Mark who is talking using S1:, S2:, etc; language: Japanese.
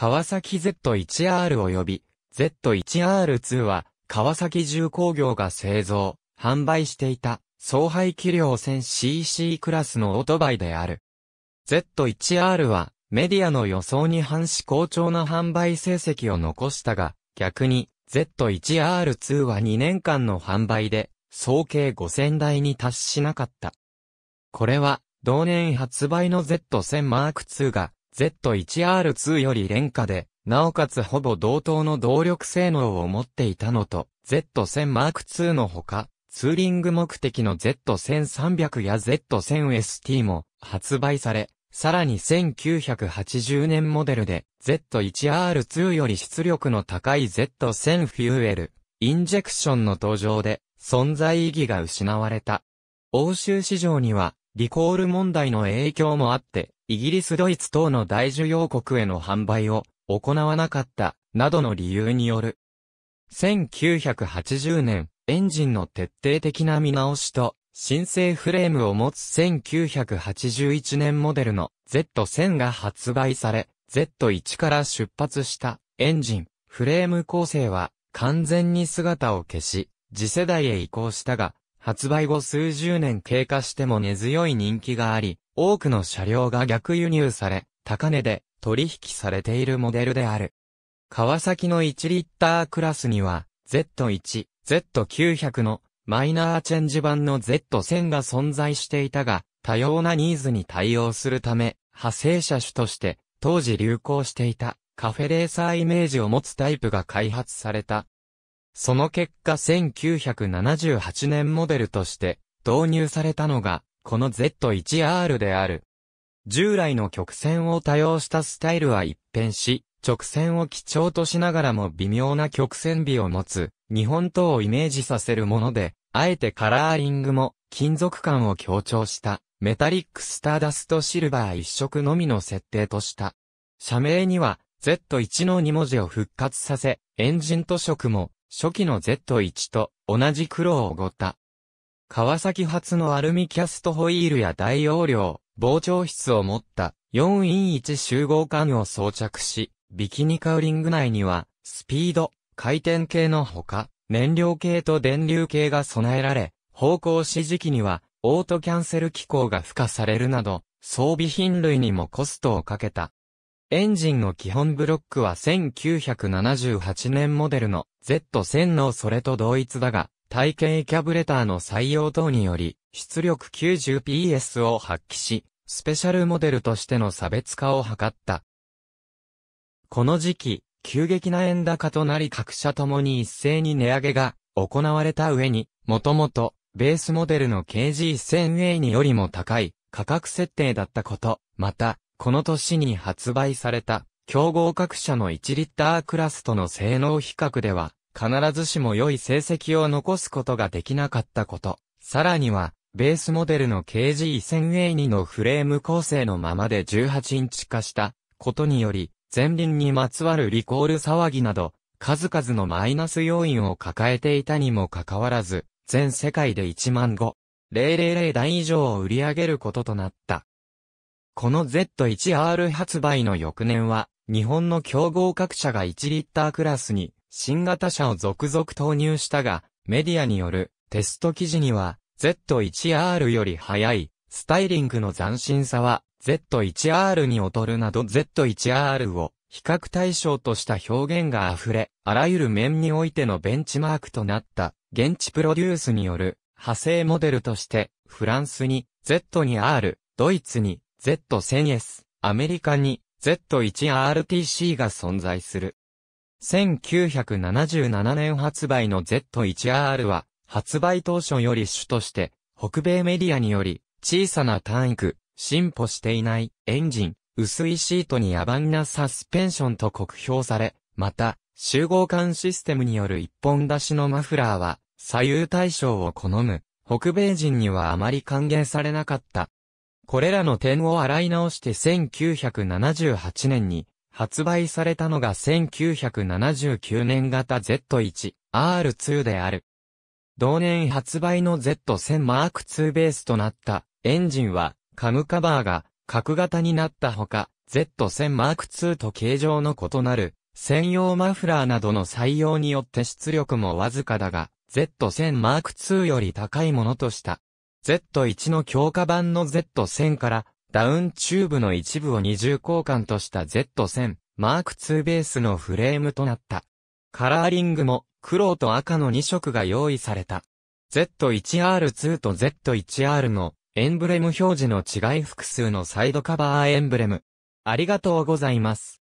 S1: 川崎 Z1R 及び Z1R2 は、川崎重工業が製造、販売していた、総排気量 1000cc クラスのオートバイである。Z1R は、メディアの予想に反し好調な販売成績を残したが、逆に、Z1R2 は2年間の販売で、総計5000台に達しなかった。これは、同年発売の Z1000 m a が、Z1R2 より廉価で、なおかつほぼ同等の動力性能を持っていたのと、Z1000 m 2のほか、ツーリング目的の Z1300 や Z1000ST も発売され、さらに1980年モデルで Z1R2 より出力の高い Z1000 フューエル、インジェクションの登場で存在意義が失われた。欧州市場にはリコール問題の影響もあって、イギリスドイツ等の大需要国への販売を行わなかったなどの理由による。1980年、エンジンの徹底的な見直しと、新生フレームを持つ1981年モデルの Z1000 が発売され、Z1 から出発したエンジン、フレーム構成は完全に姿を消し、次世代へ移行したが、発売後数十年経過しても根強い人気があり、多くの車両が逆輸入され、高値で取引されているモデルである。川崎の1リッタークラスには、Z1、Z900 のマイナーチェンジ版の Z1000 が存在していたが、多様なニーズに対応するため、派生車種として、当時流行していたカフェレーサーイメージを持つタイプが開発された。その結果1978年モデルとして導入されたのがこの Z1R である。従来の曲線を多用したスタイルは一変し、直線を基調としながらも微妙な曲線美を持つ、日本刀をイメージさせるもので、あえてカラーリングも金属感を強調したメタリックスターダストシルバー一色のみの設定とした。社名には Z1 の2文字を復活させ、エンジン塗色も初期の Z1 と同じ黒をおごった川崎発のアルミキャストホイールや大容量、膨張室を持った4イン1集合管を装着し、ビキニカウリング内には、スピード、回転系のほか、燃料系と電流系が備えられ、方向指示器には、オートキャンセル機構が付加されるなど、装備品類にもコストをかけた。エンジンの基本ブロックは1978年モデルの Z1000 のそれと同一だが、体系キャブレターの採用等により、出力 90PS を発揮し、スペシャルモデルとしての差別化を図った。この時期、急激な円高となり各社ともに一斉に値上げが行われた上に、もともとベースモデルの KG1000A によりも高い価格設定だったこと、また、この年に発売された競合各社の1リッタークラスとの性能比較では、必ずしも良い成績を残すことができなかったこと。さらには、ベースモデルの KG1000A2 のフレーム構成のままで18インチ化したことにより、前輪にまつわるリコール騒ぎなど、数々のマイナス要因を抱えていたにもかかわらず、全世界で1万5、000台以上を売り上げることとなった。この Z1R 発売の翌年は、日本の競合各社が1リッタークラスに新型車を続々投入したが、メディアによるテスト記事には、Z1R より速い、スタイリングの斬新さは、Z1R に劣るなど Z1R を比較対象とした表現が溢れ、あらゆる面においてのベンチマークとなった、現地プロデュースによる派生モデルとして、フランスに Z 2 R、ドイツに Z1000S、アメリカに Z1RTC が存在する。1977年発売の Z1R は、発売当初より主として、北米メディアにより、小さな単区進歩していない、エンジン、薄いシートに野蛮なサスペンションと酷評され、また、集合管システムによる一本出しのマフラーは、左右対称を好む、北米人にはあまり歓迎されなかった。これらの点を洗い直して1978年に、発売されたのが1979年型 Z1、R2 である。同年発売の Z1000 m a II ベースとなったエンジンはカムカバーが角型になったほか、Z1000 m a II と形状の異なる専用マフラーなどの採用によって出力もわずかだが、Z1000 m a II より高いものとした。Z1 の強化版の Z1000 からダウンチューブの一部を二重交換とした Z1000 マーク2ベースのフレームとなった。カラーリングも黒と赤の2色が用意された。Z1R2 と Z1R のエンブレム表示の違い複数のサイドカバーエンブレム。ありがとうございます。